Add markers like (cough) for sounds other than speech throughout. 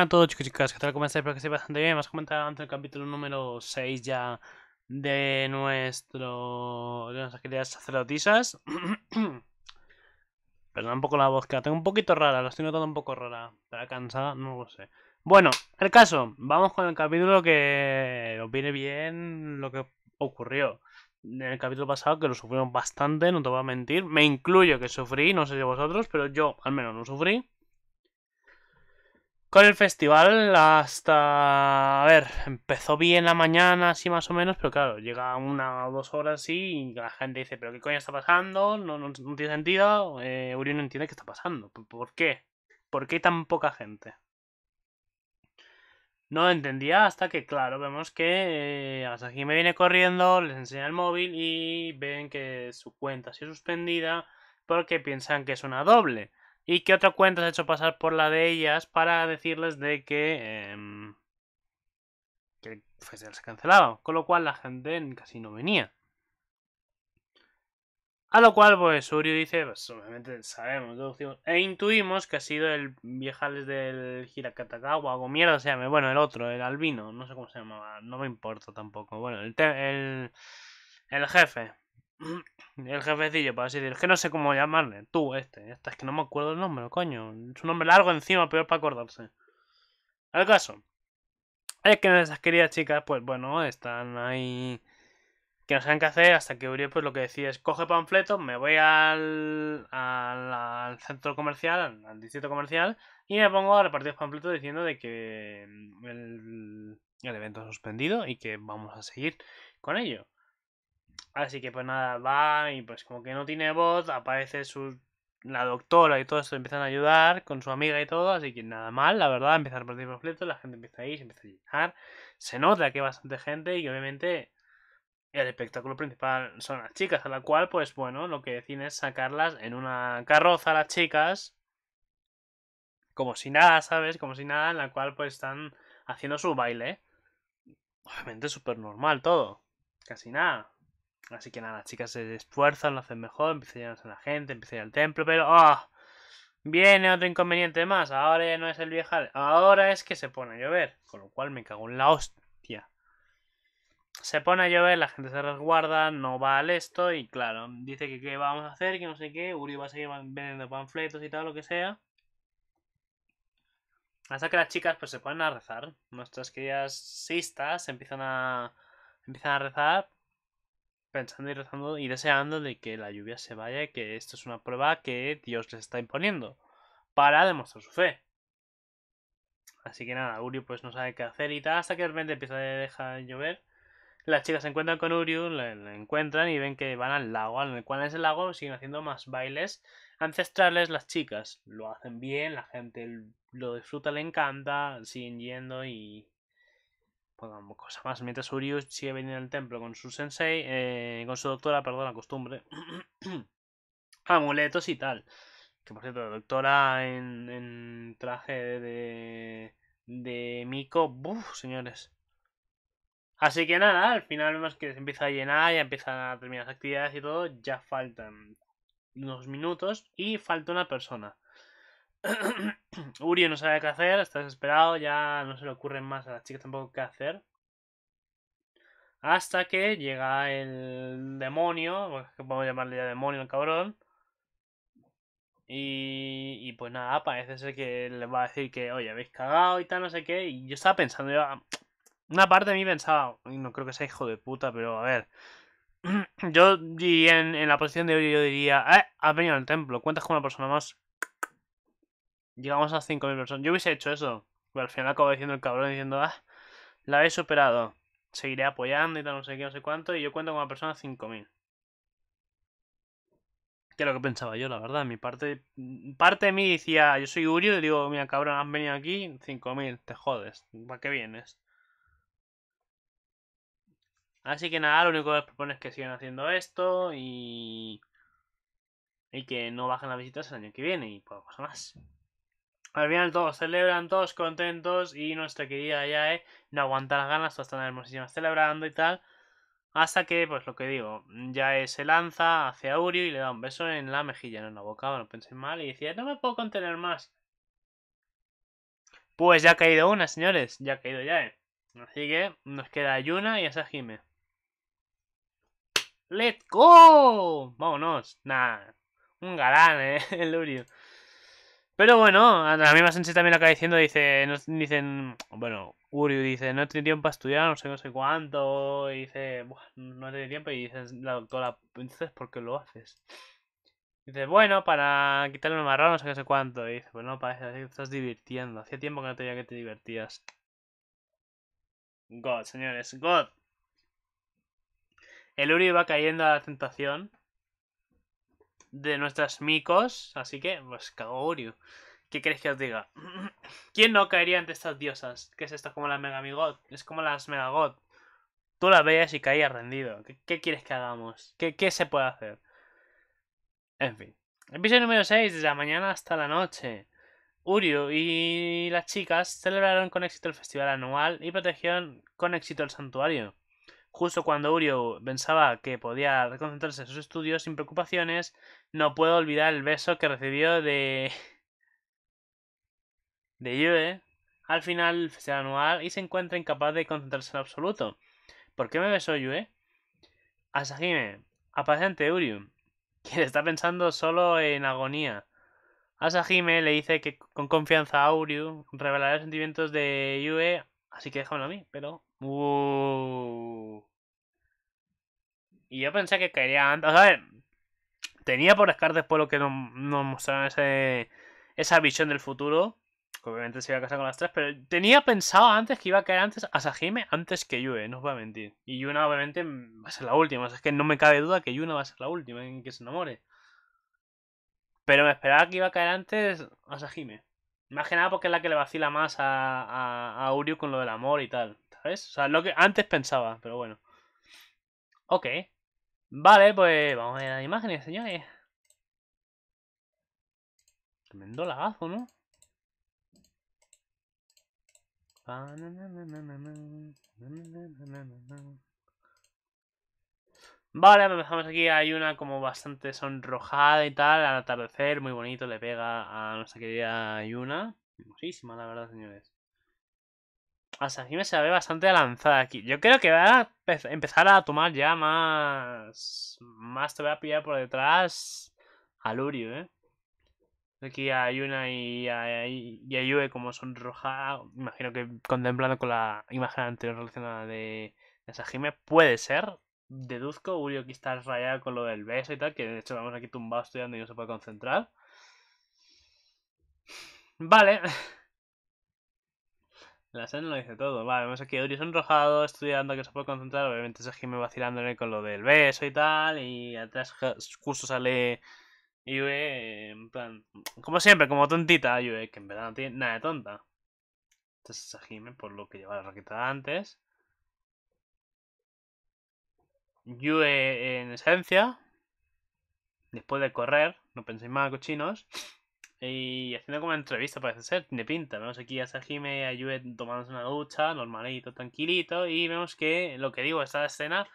a todos chicos y chicas, ¿qué tal? ¿Cómo estáis? Espero que estéis bastante bien. a comentado antes el capítulo número 6 ya de nuestro... de nuestras queridas sacerdotisas. (clears throat) Perdón un poco la voz, que la tengo un poquito rara, la estoy notando un poco rara. ¿Está cansada? No lo sé. Bueno, el caso, vamos con el capítulo que os viene bien lo que ocurrió. En el capítulo pasado que lo sufrimos bastante, no te voy a mentir. Me incluyo que sufrí, no sé de vosotros, pero yo al menos no sufrí. Con el festival hasta... A ver, empezó bien la mañana, así más o menos, pero claro, llega una o dos horas y la gente dice, pero ¿qué coño está pasando? No, no, tiene sentido. Eh, Uri no entiende qué está pasando. ¿Por qué? ¿Por qué tan poca gente? No entendía hasta que, claro, vemos que Hasta eh, aquí me viene corriendo, les enseña el móvil y ven que su cuenta ha sido suspendida porque piensan que es una doble. ¿Y que otra cuenta se ha hecho pasar por la de ellas para decirles de que, em, que el festival pues se cancelaba? Con lo cual la gente casi no venía. A lo cual, pues, Uryu dice, pues, obviamente sabemos, deducimos, e intuimos que ha sido el viejales del Hirakatakawa, o mierda se llame, bueno, el otro, el albino, no sé cómo se llamaba, no me importa tampoco, bueno, el, el, el jefe, (clears throat) El jefecillo, para así decir, que no sé cómo llamarle. Tú, este, este, es que no me acuerdo el nombre, coño. Es un nombre largo encima, peor para acordarse. Al caso es que esas queridas chicas, pues bueno, están ahí. Que no saben qué hacer, hasta que Uriel, pues lo que decía es: coge panfletos, me voy al, al, centro comercial, al, distrito comercial, y me pongo a repartir panfletos diciendo de que mm, el, el evento ha suspendido y que vamos a seguir con ello. Así que pues nada, va y pues como que no tiene voz, aparece su, la doctora y todo esto, empiezan a ayudar con su amiga y todo, así que nada mal, la verdad, empiezan a partir panfletos, la gente empieza a ir, se empieza a llenar, se nota que hay bastante gente y obviamente el espectáculo principal son las chicas, a la cual pues bueno, lo que deciden es sacarlas en una carroza las chicas, como si nada, ¿sabes? Como si nada, en la cual pues están haciendo su baile. Obviamente súper normal todo, casi nada Así que nada, las chicas se esfuerzan, lo hacen mejor, empieza a llenarse la gente, empieza a al templo, pero ¡ah! Viene otro inconveniente más, ahora ya no es el viajar, ahora es que se pone a llover, con lo cual me cago en la hostia. Se pone a llover, la gente se resguarda, no va al esto y claro, dice que qué vamos a hacer, que no sé qué, Uri va a seguir vendiendo panfletos y todo lo que sea. Hasta que las chicas pues se ponen a rezar. Nuestras queridas sistas empiezan a empiezan a rezar pensando y rezando y deseando de que la lluvia se vaya, y que esto es una prueba que Dios les está imponiendo para demostrar su fe. Así que nada, Uriu pues no sabe qué hacer y tal, hasta que de repente empieza a dejar llover. Las chicas se encuentran con Uriu, la encuentran y ven que van al lago. al cual es el lago siguen haciendo más bailes ancestrales las chicas. Lo hacen bien, la gente lo disfruta, le encanta, siguen yendo y, pues cosa más. Mientras Uryu sigue viniendo al templo con su sensei, eh, con su doctora, perdón, la costumbre. (clears throat) Amuletos y tal. Que por cierto, la doctora en, traje de, de Miko. Buf, señores. Así que nada, al final vemos que se empieza a llenar, ya empiezan a terminar las actividades y todo. Ya faltan unos minutos y falta una persona. (coughs) Uri no sabe qué hacer, está desesperado, ya no se le ocurren más a las chicas tampoco qué hacer. Hasta que llega el demonio, pues, que podemos llamarle ya demonio el cabrón. Y, pues nada, parece ser que le va a decir que, oye, habéis cagado y tal, no sé qué. Y yo estaba pensando, ah, una parte de mí pensaba, no creo que sea hijo de puta, pero a ver. (coughs) Yo en, la posición de Uri, yo diría, eh, has venido al templo, cuentas con una persona más Llegamos a 5.000 personas. Yo hubiese hecho eso. Pero al final acabo diciendo el cabrón diciendo, ah, la he superado. Seguiré apoyando y tal, no sé qué, no sé cuánto. Y yo cuento con una persona 5.000. Que es lo que pensaba yo, la verdad. Mi parte, parte de mí decía, yo soy Urio, Y digo, mira, cabrón, han venido aquí 5.000. Te jodes. ¿Para qué vienes? Así que nada, lo único que les propone es que sigan haciendo esto y... Y que no bajen las visitas el año que viene y poco más. Al final todos celebran, todos contentos y nuestra querida Yae eh, no aguanta las ganas, todas están hermosísimas celebrando y tal. Hasta que, pues lo que digo, Yae se lanza hacia Aurio y le da un beso en la mejilla, no en la boca, no bueno, penséis mal, y decía, no me puedo contener más. Pues ya ha caído una, señores, ya ha caído Yae. Así que nos queda Yuna y Asahime. ¡Let's go! Vámonos. Nah, un galán, eh, (laughs) el Urio. Pero bueno, a la misma Sensi también lo acaba diciendo, dice, no, dicen, bueno, Uriu dice, no tiene tiempo para estudiar, no sé, no sé cuánto, y dice, no tiene tiempo, y dice la doctora, entonces, ¿por qué lo haces? dice, bueno, para quitarle el marrón, no sé, no sé cuánto, y dice, bueno, parece que estás divirtiendo, hacía tiempo que no te veía que te divertías. God, señores, God. El Uriu va cayendo a la tentación, de nuestras micos. Así que, pues, Uryu... ¿Qué queréis que os diga? (clears throat) ¿Quién no caería ante estas diosas? ¿Qué es esto? Como las Megamigot. Es como las Megagot. Tú las veías y caías rendido. ¿Qué, quieres que hagamos? ¿Qué, se puede hacer? En fin. Episodio número 6, de la mañana hasta la noche. Urio y las chicas celebraron con éxito el festival anual y protegieron con éxito el santuario. Justo cuando Urio pensaba que podía Reconcentrarse en sus estudios sin preocupaciones, no puedo olvidar el beso que recibió de. (laughs) de Yue al final se anual y se encuentra incapaz de concentrarse en absoluto. ¿Por qué me besó Yue? Asahime, paciente Uryu, (laughs) quien está pensando solo en agonía. Asahime le dice que con confianza a Uryu revelará los sentimientos de Yue, así que déjamelo a mí, pero... ¡Uh! Y yo pensé que caería antes... A ver, tenía por Scar después lo que nos, mostraron ese, esa visión del futuro. obviamente se iba a casar con las tres, pero tenía pensado antes que iba a caer antes a sajime antes que Yue, no os voy a mentir. Y Yuna obviamente va a ser la última, o sea, es que no me cabe duda que Yuna va a ser la última en que se enamore. Pero me esperaba que iba a caer antes a Más que porque es la que le vacila más a, a, con lo del amor y tal. ¿Sabes? O sea, lo que antes pensaba, pero bueno. Ok, Vale, pues vamos a ver las imágenes, señores. Tremendo lagazo, ¿no? Vale, empezamos aquí. Hay una como bastante sonrojada y tal. Al atardecer, muy bonito, le pega a nuestra querida Yuna. Hermosísima, la verdad, señores. Asahime se ve bastante lanzada aquí. Yo creo que va a empezar a tomar ya más... Más te voy a pillar por detrás Urio, ¿eh? Aquí hay una y a, y hay Yue como son roja, imagino que contemplando con la imagen anterior relacionada de, de puede ser. Deduzco, Urio aquí está rayado con lo del beso y tal, que de hecho vamos aquí tumbados estudiando y no se puede concentrar. Vale, la escena lo dice todo. Vale, vemos aquí a Uri sonrojado, estudiando que se puede concentrar. Obviamente se me vacilándole con lo del beso y tal. Y atrás justo sale Yue, en plan... Como siempre, como tontita Yue, que en verdad no tiene nada de tonta. Entonces Jimmy, por lo que lleva la raqueta antes. Yue en esencia. Después de correr, no penséis más cochinos y haciendo como entrevista, parece ser, tiene pinta. Vemos aquí a Sajime y a Yue tomándose una ducha, normalito, tranquilito, y vemos que, lo que digo, esta escena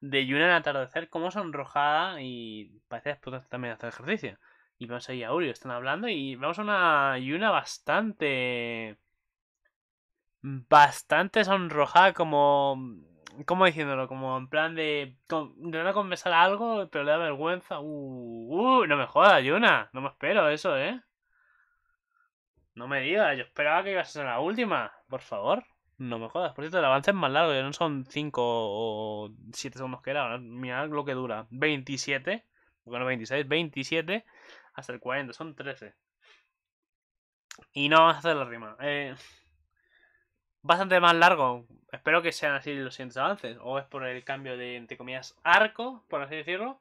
de Yuna en atardecer como sonrojada y parece que también hacer ejercicio. Y vemos ahí a Uri, están hablando y vemos una Yuna bastante... Bastante sonrojada, como... ¿Cómo diciéndolo? Como en plan de... De a algo, pero le da vergüenza. Uh, uh, no me jodas, Yuna. No me espero eso, ¿eh? No me digas, yo esperaba que ibas a ser la última. Por favor, no me jodas. Por cierto, el avance es más largo, ya no son 5 o 7 segundos que era. Mira lo que dura. 27, bueno, 26, 27 hasta el 40, son 13. Y no vamos a hacer la rima. Eh, bastante más largo. Espero que sean así los siguientes avances. O es por el cambio de, entre comillas, arco, por así decirlo.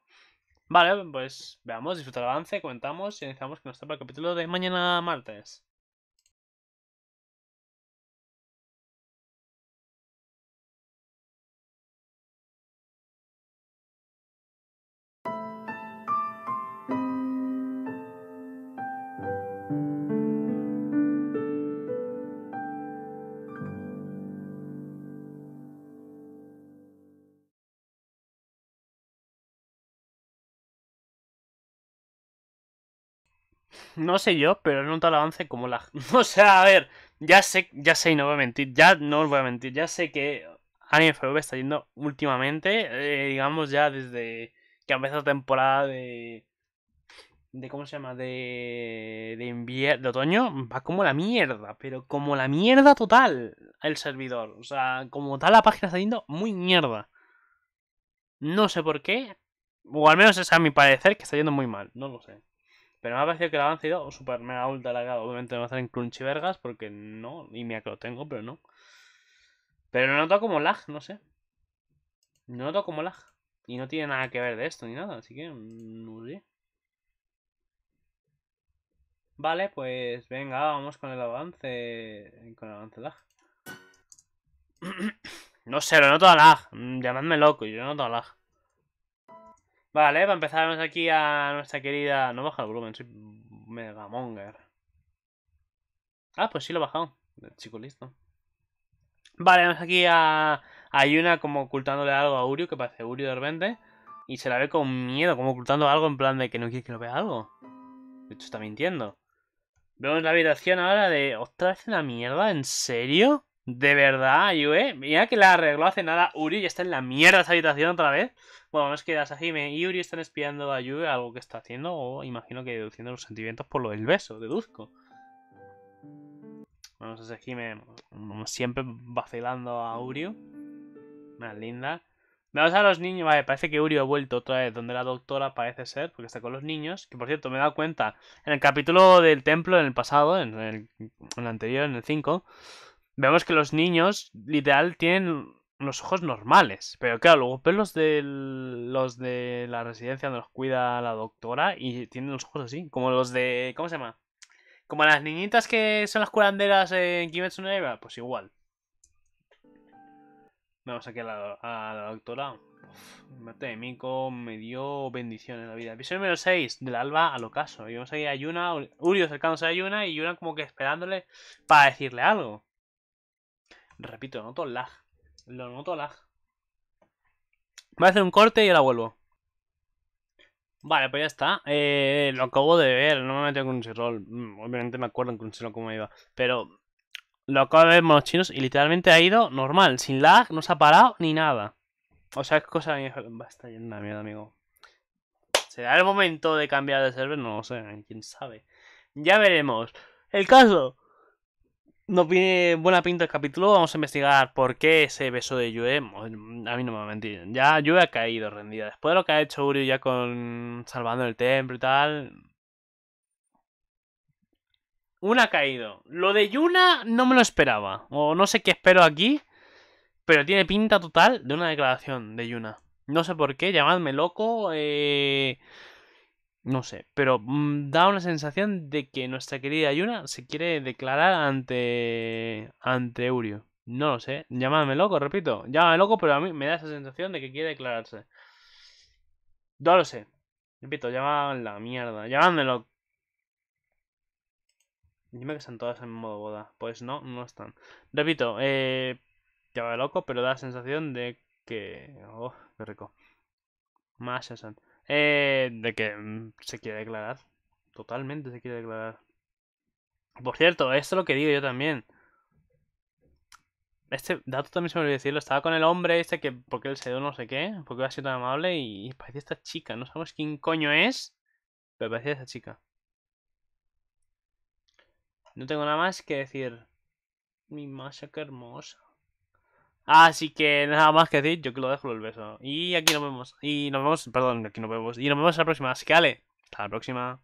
Vale, pues veamos, disfruta el avance, comentamos y analizamos que nos el capítulo de mañana martes. no sé yo, pero no tal avance como la... (laughs) O sea, a ver, ya sé, ya sé y no voy a mentir, ya no os voy a mentir, ya sé que Anime FV está yendo últimamente, eh, digamos ya desde que empezó la temporada de... de ¿Cómo se llama? De, de invierno, de otoño, va como la mierda, pero como la mierda total el servidor. O sea, como tal la página está yendo muy mierda. No sé por qué, o al menos es a mi parecer que está yendo muy mal, no lo sé. Pero me ha parecido que el avance ha ido super mega ultra lagado. Obviamente me va a hacer en crunchy vergas porque no. Y mira que lo tengo, pero no. Pero lo noto como lag, no sé. no noto como lag. Y no tiene nada que ver de esto ni nada, así que mm, no sé. Vale, pues venga, vamos con el avance. Con el avance lag. (clears throat) No sé, lo noto a lag. Mm, llamadme loco, yo no noto a lag. Vale, para pues vamos aquí a nuestra querida... No baja el volumen, soy megamonger. Ah, pues sí lo he bajado. Chico listo. Vale, vamos aquí a... a Yuna como ocultándole algo a urio que parece urio de repente. Y se la ve con miedo, como ocultando algo en plan de que no quiere que lo vea algo. De hecho, está mintiendo. Vemos la habitación ahora de... ¿Otra vez una mierda? ¿En serio? De verdad, Yue. Mira que la arregló hace nada Uri y está en la mierda esa habitación otra vez. Bueno, no es que y Uri están espiando a Yue algo que está haciendo o imagino que deduciendo los sentimientos por lo del beso, deduzco. Vamos a Asahime siempre vacilando a Uri. Más linda. Vamos a los niños. Vale, parece que Uri ha vuelto otra vez donde la doctora parece ser, porque está con los niños. Que por cierto, me he dado cuenta en el capítulo del templo, en el pasado, en el, en el anterior, en el 5 vemos que los niños, literal, tienen los ojos normales. Pero claro, luego ven los de, los de la residencia donde los cuida la doctora y tienen los ojos así, como los de... ¿Cómo se llama? Como las niñitas que son las curanderas en Kimetsu no pues igual. Vamos aquí a la, a la doctora. Mate de Miko me dio bendición en la vida. Episodio número 6, del alba al ocaso. Y vamos ir a Yuna, Urio acercándose a Yuna y Yuna como que esperándole para decirle algo. Repito, noto lag. Lo noto lag. Voy a hacer un corte y ahora vuelvo. Vale, pues ya está. Eh, lo acabo de ver. No me metí en Crunchyroll. Mm, obviamente me acuerdo en Crunchyroll cómo iba. Pero lo acabo de ver chinos y literalmente ha ido normal. Sin lag, no se ha parado ni nada. O sea, es cosa... estar yendo una mierda, amigo. ¿Será el momento de cambiar de server? No lo sé, quién sabe. Ya veremos. El caso no viene buena pinta el capítulo. Vamos a investigar por qué ese beso de Yue. A mí no me va a mentir. Ya Yue ha caído rendida. Después de lo que ha hecho Uri ya con salvando el templo y tal. Una ha caído. Lo de Yuna no me lo esperaba. O no sé qué espero aquí. Pero tiene pinta total de una declaración de Yuna. No sé por qué, llamadme loco. Eh no sé, pero mm, da una sensación de que nuestra querida Yuna se quiere declarar ante, ante Urio, No lo sé, llámame loco, repito, llámame loco, pero a mí me da esa sensación de que quiere declararse. No lo sé, repito, llámame la mierda, llámame loco. Dime que están todas en modo boda. Pues no, no están. Repito, eh, llámame loco, pero da la sensación de que... Oh, qué rico. Más están eh, de que mm, se quiere declarar. Totalmente se quiere declarar. Por cierto, esto es lo que digo yo también. Este dato también se me olvidó decirlo. Estaba con el hombre este que porque él se dio no sé qué, porque ha sido tan amable y, parece esta chica. No sabemos quién coño es, pero parece esta chica. No tengo nada más que decir. Mi qué hermosa. Así que nada más que decir, yo que lo dejo el beso. Y aquí nos vemos. Y nos vemos, perdón, aquí nos vemos. Y nos vemos la próxima. Así que dale, hasta la próxima.